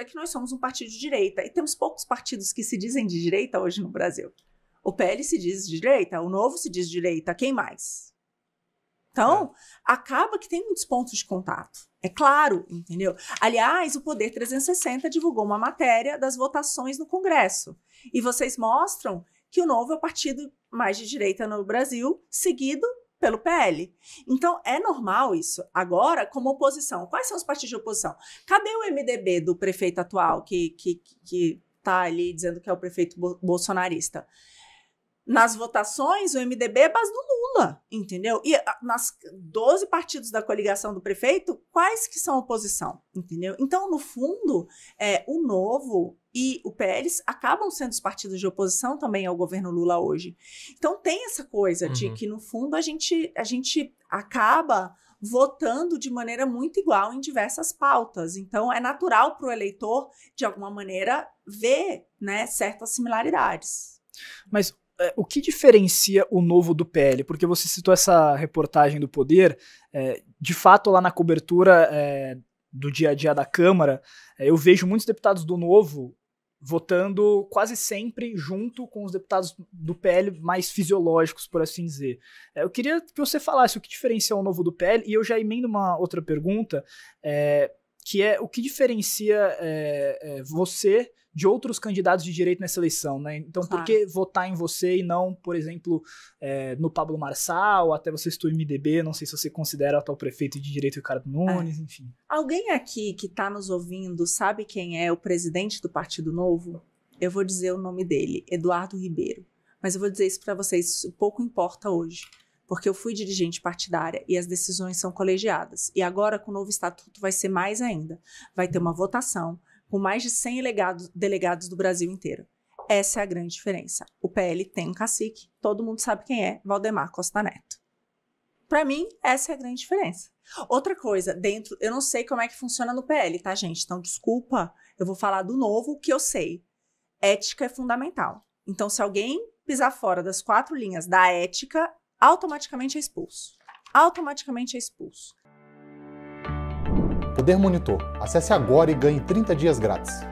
é que nós somos um partido de direita e temos poucos partidos que se dizem de direita hoje no Brasil. O PL se diz de direita, o Novo se diz de direita, quem mais? Então, é. acaba que tem muitos pontos de contato. É claro, entendeu? Aliás, o Poder 360 divulgou uma matéria das votações no Congresso. E vocês mostram que o Novo é o partido mais de direita no Brasil, seguido pelo PL. Então, é normal isso. Agora, como oposição, quais são os partidos de oposição? Cadê o MDB do prefeito atual que, que, que tá ali dizendo que é o prefeito bolsonarista? nas votações, o MDB é base do Lula, entendeu? E ah, nas 12 partidos da coligação do prefeito, quais que são oposição, entendeu? Então, no fundo, é, o Novo e o Pérez acabam sendo os partidos de oposição também ao governo Lula hoje. Então, tem essa coisa uhum. de que, no fundo, a gente, a gente acaba votando de maneira muito igual em diversas pautas. Então, é natural para o eleitor, de alguma maneira, ver né, certas similaridades. Mas é, o que diferencia o novo do PL? Porque você citou essa reportagem do Poder, é, de fato, lá na cobertura é, do dia a dia da Câmara, é, eu vejo muitos deputados do Novo votando quase sempre junto com os deputados do PL mais fisiológicos, por assim dizer. É, eu queria que você falasse o que diferencia o Novo do PL, e eu já emendo uma outra pergunta. É, que é o que diferencia é, é, você de outros candidatos de direito nessa eleição, né? Então, claro. por que votar em você e não, por exemplo, é, no Pablo Marçal, até você estou em MDB, não sei se você considera o atual prefeito de direito Ricardo é. Nunes, enfim. Alguém aqui que está nos ouvindo sabe quem é o presidente do Partido Novo? Eu vou dizer o nome dele, Eduardo Ribeiro. Mas eu vou dizer isso para vocês, pouco importa hoje porque eu fui dirigente partidária e as decisões são colegiadas. E agora, com o novo estatuto, vai ser mais ainda. Vai ter uma votação com mais de 100 delegados, delegados do Brasil inteiro. Essa é a grande diferença. O PL tem um cacique, todo mundo sabe quem é, Valdemar Costa Neto. Para mim, essa é a grande diferença. Outra coisa, dentro, eu não sei como é que funciona no PL, tá, gente? Então, desculpa, eu vou falar do novo que eu sei. Ética é fundamental. Então, se alguém pisar fora das quatro linhas da ética, automaticamente é expulso. Automaticamente é expulso. Poder Monitor. Acesse agora e ganhe 30 dias grátis.